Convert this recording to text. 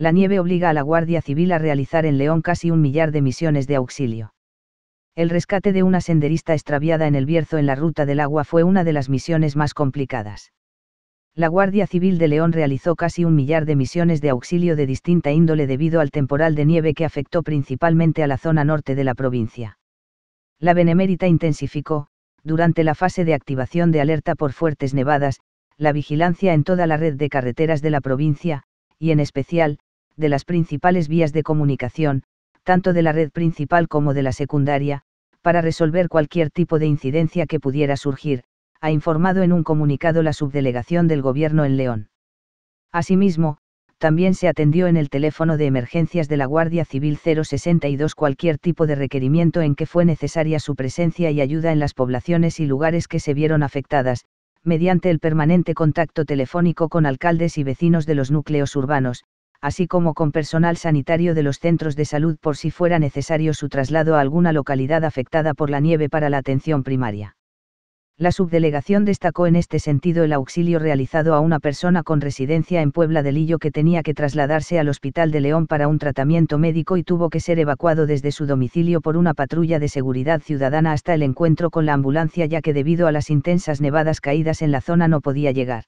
la nieve obliga a la Guardia Civil a realizar en León casi un millar de misiones de auxilio. El rescate de una senderista extraviada en el Bierzo en la Ruta del Agua fue una de las misiones más complicadas. La Guardia Civil de León realizó casi un millar de misiones de auxilio de distinta índole debido al temporal de nieve que afectó principalmente a la zona norte de la provincia. La Benemérita intensificó, durante la fase de activación de alerta por fuertes nevadas, la vigilancia en toda la red de carreteras de la provincia, y en especial, de las principales vías de comunicación, tanto de la red principal como de la secundaria, para resolver cualquier tipo de incidencia que pudiera surgir, ha informado en un comunicado la subdelegación del Gobierno en León. Asimismo, también se atendió en el teléfono de emergencias de la Guardia Civil 062 cualquier tipo de requerimiento en que fue necesaria su presencia y ayuda en las poblaciones y lugares que se vieron afectadas, mediante el permanente contacto telefónico con alcaldes y vecinos de los núcleos urbanos, así como con personal sanitario de los centros de salud por si fuera necesario su traslado a alguna localidad afectada por la nieve para la atención primaria. La subdelegación destacó en este sentido el auxilio realizado a una persona con residencia en Puebla de Lillo que tenía que trasladarse al Hospital de León para un tratamiento médico y tuvo que ser evacuado desde su domicilio por una patrulla de seguridad ciudadana hasta el encuentro con la ambulancia ya que debido a las intensas nevadas caídas en la zona no podía llegar.